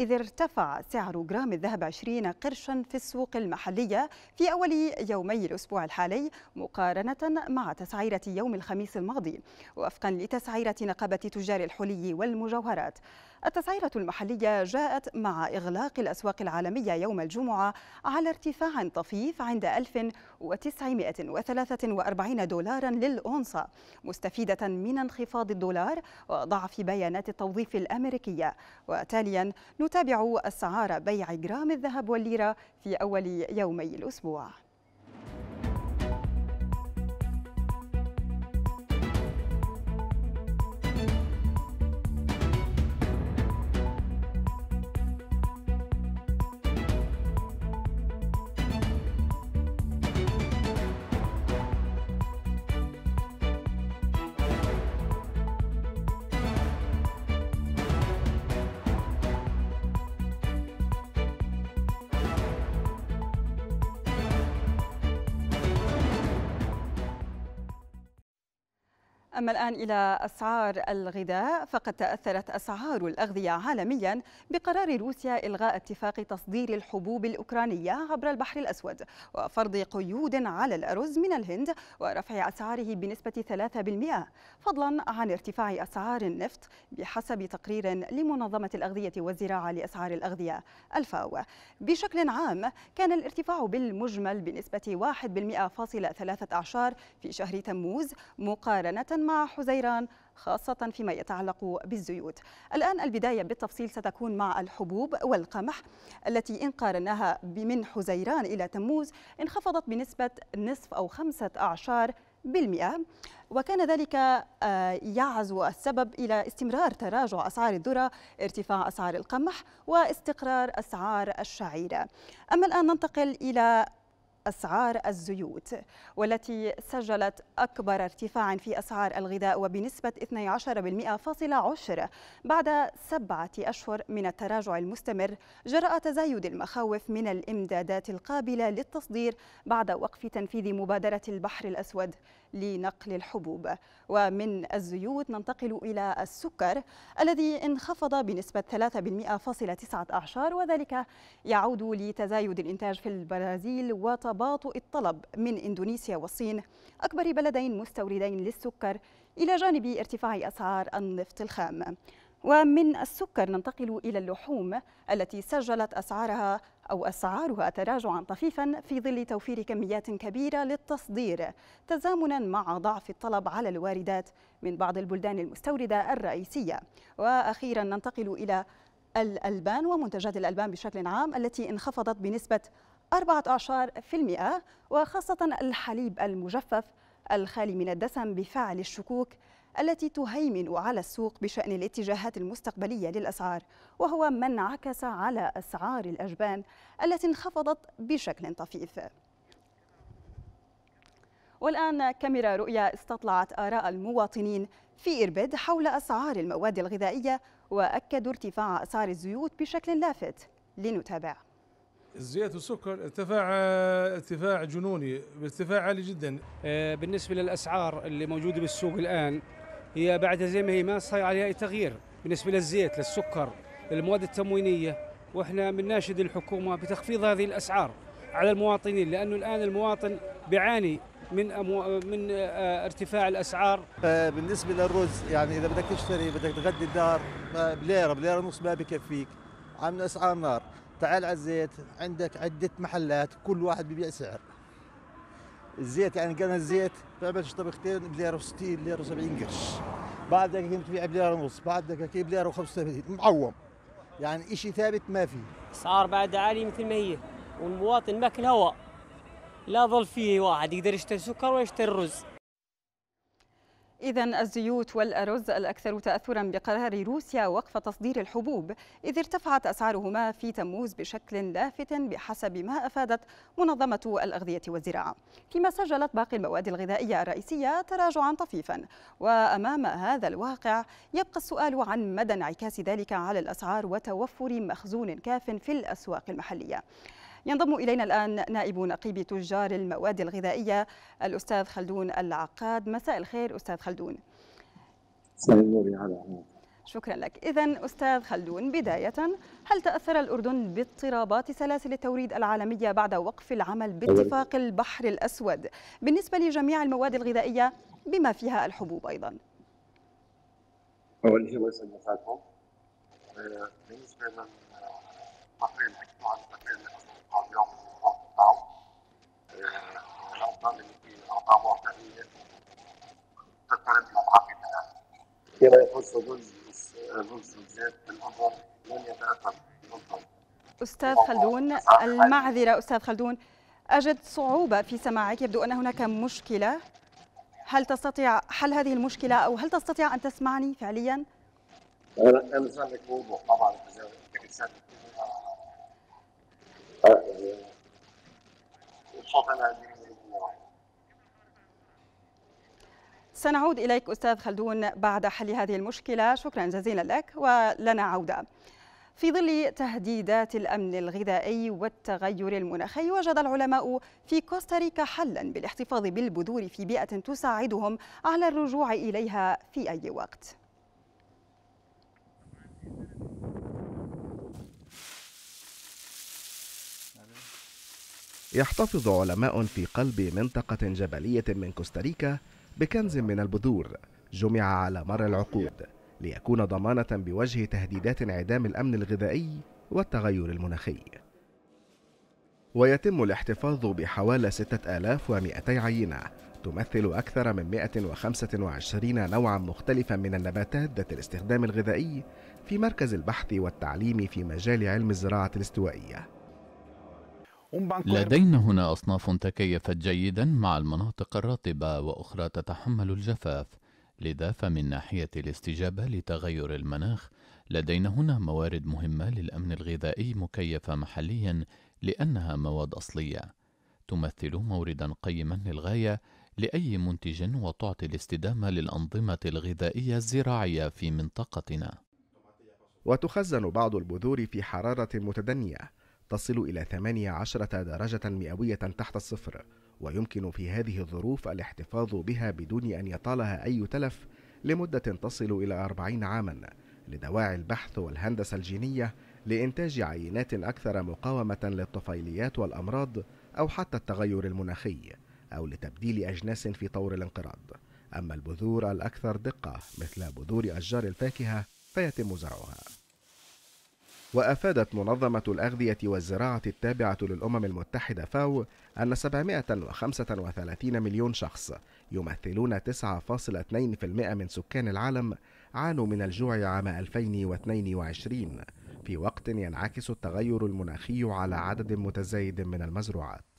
إذ ارتفع سعر جرام الذهب 20 قرشا في السوق المحلية في أول يومي الأسبوع الحالي مقارنة مع تسعيرة يوم الخميس الماضي وفقا لتسعيرة نقابة تجار الحلي والمجوهرات التسعيرة المحلية جاءت مع إغلاق الأسواق العالمية يوم الجمعة على ارتفاع طفيف عند 1943 دولارا للأونصة مستفيدة من انخفاض الدولار وضعف بيانات التوظيف الأمريكية وتاليا نتابع أسعار بيع جرام الذهب والليرة في أول يومي الأسبوع أما الآن إلى أسعار الغذاء فقد تأثرت أسعار الأغذية عالميا بقرار روسيا إلغاء اتفاق تصدير الحبوب الأوكرانية عبر البحر الأسود وفرض قيود على الأرز من الهند ورفع أسعاره بنسبة 3% فضلا عن ارتفاع أسعار النفط بحسب تقرير لمنظمة الأغذية والزراعة لأسعار الأغذية الفاو بشكل عام كان الارتفاع بالمجمل بنسبة 1.3 في شهر تموز مقارنة مع حزيران خاصة فيما يتعلق بالزيوت الآن البداية بالتفصيل ستكون مع الحبوب والقمح التي إن قارناها من حزيران إلى تموز انخفضت بنسبة نصف أو خمسة أعشار بالمئة وكان ذلك آه، يعزو السبب إلى استمرار تراجع أسعار الذرة ارتفاع أسعار القمح واستقرار أسعار الشعيرة أما الآن ننتقل إلى أسعار الزيوت والتي سجلت أكبر ارتفاع في أسعار الغذاء وبنسبة 12.10 بعد سبعة أشهر من التراجع المستمر جراء تزايد المخاوف من الإمدادات القابلة للتصدير بعد وقف تنفيذ مبادرة البحر الأسود لنقل الحبوب ومن الزيوت ننتقل إلى السكر الذي انخفض بنسبة 3.19 وذلك يعود لتزايد الإنتاج في البرازيل وطبعا تباطؤ الطلب من إندونيسيا والصين أكبر بلدين مستوردين للسكر إلى جانب ارتفاع أسعار النفط الخام ومن السكر ننتقل إلى اللحوم التي سجلت أسعارها أو أسعارها تراجعا طفيفا في ظل توفير كميات كبيرة للتصدير تزامنا مع ضعف الطلب على الواردات من بعض البلدان المستوردة الرئيسية وأخيرا ننتقل إلى الألبان ومنتجات الألبان بشكل عام التي انخفضت بنسبة 14% وخاصة الحليب المجفف الخالي من الدسم بفعل الشكوك التي تهيمن على السوق بشأن الاتجاهات المستقبلية للأسعار وهو ما انعكس على أسعار الأجبان التي انخفضت بشكل طفيف والآن كاميرا رؤيا استطلعت آراء المواطنين في إربد حول أسعار المواد الغذائية وأكدوا ارتفاع أسعار الزيوت بشكل لافت لنتابع الزيت والسكر ارتفاع آه، ارتفاع جنوني بارتفاع عالي جدا آه، بالنسبة للأسعار اللي موجودة بالسوق الآن هي بعد زي ما هي ما صار عليها أي تغيير بالنسبة للزيت للسكر للمواد التموينية وإحنا بنناشد الحكومة بتخفيض هذه الأسعار على المواطنين لأنه الآن المواطن بيعاني من أمو... من آه، ارتفاع الاسعار بالنسبه للرز يعني اذا بدك تشتري بدك تغدي الدار بليره بليره ونص ما بكفيك عامل اسعار نار تعال على الزيت عندك عدة محلات كل واحد ببيع سعر الزيت يعني قلنا الزيت تعملش طبختين بليره و60 وسبعين و70 قرش بعد دقيقتين بتبيع بليره ونص بعد دقيقتين بليره و85 معوم يعني اشي ثابت ما في اسعار بعد عالية مثل ما هي والمواطن ماكل هواء لا ظل فيه واحد يقدر يشتري سكر ويشتري رز إذا الزيوت والأرز الأكثر تأثرا بقرار روسيا وقف تصدير الحبوب إذ ارتفعت أسعارهما في تموز بشكل لافت بحسب ما أفادت منظمة الأغذية والزراعة فيما سجلت باقي المواد الغذائية الرئيسية تراجعا طفيفا وأمام هذا الواقع يبقى السؤال عن مدى انعكاس ذلك على الأسعار وتوفر مخزون كاف في الأسواق المحلية ينضم إلينا الآن نائب نقيب تجار المواد الغذائية الأستاذ خلدون العقاد مساء الخير أستاذ خلدون شكرا لك إذا أستاذ خلدون بداية هل تأثر الأردن باضطرابات سلاسل التوريد العالمية بعد وقف العمل باتفاق البحر الأسود بالنسبة لجميع المواد الغذائية بما فيها الحبوب أيضا أول شيء بالنسبة للبحر فيما يخص جزء جزء الذات بالأنظر لن يتأثر أستاذ خلدون المعذرة أستاذ خلدون أجد صعوبة في سماعك يبدو أن هناك مشكلة هل تستطيع حل هذه المشكلة أو هل تستطيع أن تسمعني فعليا؟ أنا سامعك طبعا الصوت أنا سنعود إليك أستاذ خلدون بعد حل هذه المشكلة شكرا جزيلا لك ولنا عودة في ظل تهديدات الأمن الغذائي والتغير المناخي وجد العلماء في كوستاريكا حلا بالاحتفاظ بالبذور في بيئة تساعدهم على الرجوع إليها في أي وقت يحتفظ علماء في قلب منطقة جبلية من كوستاريكا بكنز من البذور جمع على مر العقود ليكون ضمانة بوجه تهديدات انعدام الأمن الغذائي والتغير المناخي ويتم الاحتفاظ بحوالي 6200 عينة تمثل أكثر من 125 نوعا مختلفا من النباتات ذات الاستخدام الغذائي في مركز البحث والتعليم في مجال علم الزراعة الاستوائية لدينا هنا أصناف تكيفت جيدا مع المناطق الرطبة وأخرى تتحمل الجفاف لذا فمن ناحية الاستجابة لتغير المناخ لدينا هنا موارد مهمة للأمن الغذائي مكيفة محليا لأنها مواد أصلية تمثل موردا قيما للغاية لأي منتج وتعطي الاستدامة للأنظمة الغذائية الزراعية في منطقتنا وتخزن بعض البذور في حرارة متدنية تصل إلى 18 درجة مئوية تحت الصفر ويمكن في هذه الظروف الاحتفاظ بها بدون أن يطالها أي تلف لمدة تصل إلى 40 عامًا لدواعي البحث والهندسة الجينية لإنتاج عينات أكثر مقاومة للطفيليات والأمراض أو حتى التغير المناخي أو لتبديل أجناس في طور الانقراض أما البذور الأكثر دقة مثل بذور أشجار الفاكهة فيتم زرعها وأفادت منظمة الأغذية والزراعة التابعة للأمم المتحدة فاو أن 735 مليون شخص يمثلون 9.2% من سكان العالم عانوا من الجوع عام 2022 في وقت ينعكس التغير المناخي على عدد متزايد من المزروعات